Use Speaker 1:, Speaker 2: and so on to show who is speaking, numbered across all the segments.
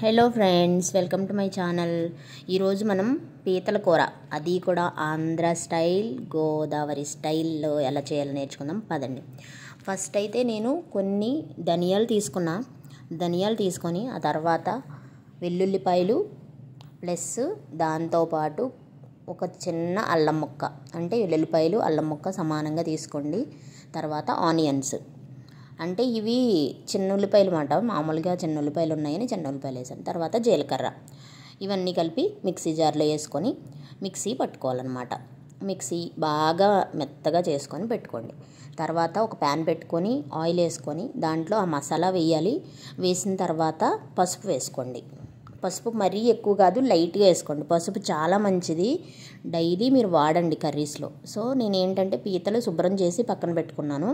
Speaker 1: hello friends welcome to my channel ఈరోజు మనం పీతల కూర అది కూడా ఆంధ్ర స్టైల్ గోదావరి స్టైల్లో ఎలా చేయాలో నేర్చుకుందాం పదండి ఫస్ట్ అయితే నేను కొన్ని ధనియాలు తీసుకున్నా ధనియాలు తీసుకొని ఆ తర్వాత వెల్లుల్లిపాయలు ప్లస్ దాంతోపాటు ఒక చిన్న అల్లం ముక్క అంటే వెల్లుల్లిపాయలు అల్లం ముక్క సమానంగా తీసుకోండి తర్వాత ఆనియన్స్ అంటే ఇవి చిన్న ఉల్లిపాయలు అన్నమాట మామూలుగా చిన్న ఉల్లిపాయలు ఉన్నాయని చిన్న ఉల్లిపాయలు వేసాను తర్వాత జీలకర్ర ఇవన్నీ కలిపి మిక్సీ జార్లో వేసుకొని మిక్సీ పట్టుకోవాలన్నమాట మిక్సీ బాగా మెత్తగా చేసుకొని పెట్టుకోండి తర్వాత ఒక ప్యాన్ పెట్టుకొని ఆయిల్ వేసుకొని దాంట్లో ఆ మసాలా వేయాలి వేసిన తర్వాత పసుపు వేసుకోండి పసుపు మరీ ఎక్కువ కాదు లైట్గా వేసుకోండి పసుపు చాలా మంచిది డైలీ మీరు వాడండి కర్రీస్లో సో నేను ఏంటంటే పీతలు శుభ్రం చేసి పక్కన పెట్టుకున్నాను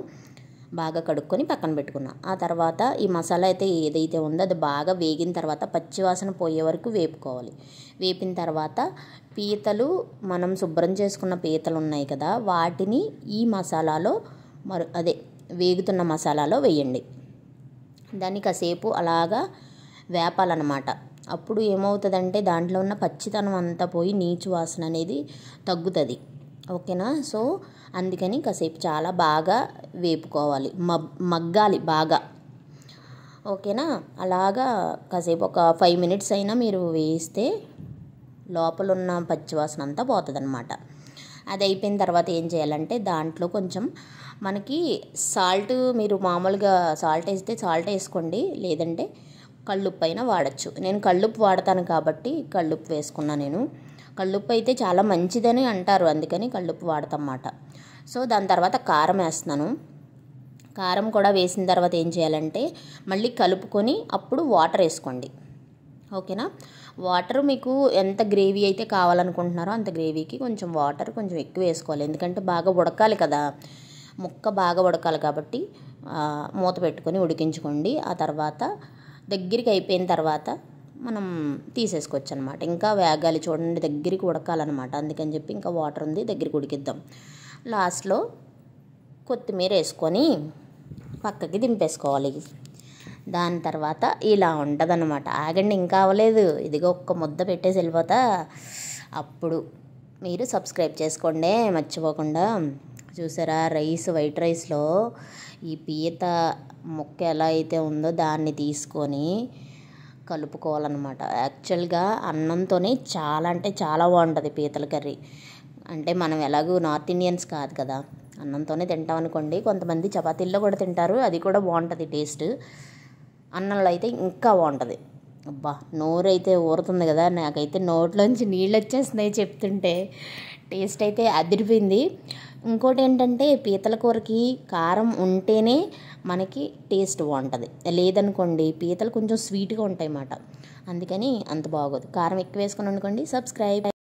Speaker 1: బాగా కడుక్కొని పక్కన పెట్టుకున్నా ఆ తర్వాత ఈ మసాలా అయితే ఏదైతే ఉందో అది బాగా వేగిన తర్వాత పచ్చివాసన పోయే వరకు వేపుకోవాలి వేపిన తర్వాత పీతలు మనం శుభ్రం చేసుకున్న పీతలు ఉన్నాయి కదా వాటిని ఈ మసాలాలో మరు అదే వేగుతున్న మసాలాలో వేయండి దాన్ని కాసేపు అలాగా వేపాలన్నమాట అప్పుడు ఏమవుతుందంటే దాంట్లో ఉన్న పచ్చితనం అంతా పోయి నీచు వాసన అనేది తగ్గుతుంది ఓకేనా సో అందుకని కాసేపు చాలా బాగా వేపుకోవాలి మగ్గాలి బాగా ఓకేనా అలాగా కాసేపు ఒక ఫైవ్ మినిట్స్ అయినా మీరు వేస్తే లోపల ఉన్న పచ్చివాసన అంతా పోతుంది అనమాట అది అయిపోయిన తర్వాత ఏం చేయాలంటే దాంట్లో కొంచెం మనకి సాల్ట్ మీరు మామూలుగా సాల్ట్ వేస్తే సాల్ట్ వేసుకోండి లేదంటే కళ్ళుప్పు అయినా వాడచ్చు నేను కళ్ళుప్పు వాడతాను కాబట్టి కళ్ళుప్పు వేసుకున్నా నేను కళ్ళుప్పు అయితే చాలా మంచిదని అంటారు అందుకని కళ్ళుప్పు వాడతామాట సో దాని తర్వాత కారం వేస్తున్నాను కారం కూడా వేసిన తర్వాత ఏం చేయాలంటే మళ్ళీ కలుపుకొని అప్పుడు వాటర్ వేసుకోండి ఓకేనా వాటర్ మీకు ఎంత గ్రేవీ అయితే కావాలనుకుంటున్నారో అంత గ్రేవీకి కొంచెం వాటర్ కొంచెం ఎక్కువ వేసుకోవాలి ఎందుకంటే బాగా ఉడకాలి కదా ముక్క బాగా ఉడకాలి కాబట్టి మూత పెట్టుకొని ఉడికించుకోండి ఆ తర్వాత దగ్గరికి అయిపోయిన తర్వాత మనం తీసేసుకోవచ్చు అనమాట ఇంకా వేగాలి చూడండి దగ్గరికి ఉడకాలన్నమాట అందుకని చెప్పి ఇంకా వాటర్ ఉంది దగ్గరికి ఉడికిద్దాం లాస్ట్లో కొత్తిమీర వేసుకొని పక్కకి దింపేసుకోవాలి దాని తర్వాత ఇలా ఉంటుందన్నమాట ఆగండి ఇంకా అవ్వలేదు ఇదిగో ఒక్క ముద్ద పెట్టేసి వెళ్ళిపోతా అప్పుడు మీరు సబ్స్క్రైబ్ చేసుకోండి మర్చిపోకుండా చూసారా రైస్ వైట్ రైస్లో ఈ పీత ముక్క ఎలా అయితే ఉందో దాన్ని తీసుకొని కలుపుకోవాలన్నమాట యాక్చువల్గా అన్నంతోనే చాలా అంటే చాలా బాగుంటుంది పీతల కర్రీ అంటే మనం ఎలాగూ నార్త్ ఇండియన్స్ కాదు కదా అన్నంతోనే తింటాం అనుకోండి కొంతమంది చపాతీల్లో కూడా తింటారు అది కూడా బాగుంటుంది టేస్ట్ అన్నంలో అయితే ఇంకా బాగుంటుంది అబ్బా నోరైతే ఊరుతుంది కదా నాకైతే నోట్లోంచి నీళ్ళు వచ్చేస్తున్నాయి చెప్తుంటే టేస్ట్ అయితే అదిరిపోయింది ఇంకోటి ఏంటంటే పీతల కూరకి కారం ఉంటేనే మనకి టేస్ట్ బాగుంటుంది లేదనుకోండి పీతలు కొంచెం స్వీట్గా ఉంటాయి అన్నమాట అందుకని అంత బాగోదు కారం ఎక్కువ వేసుకుని అనుకోండి సబ్స్క్రైబ్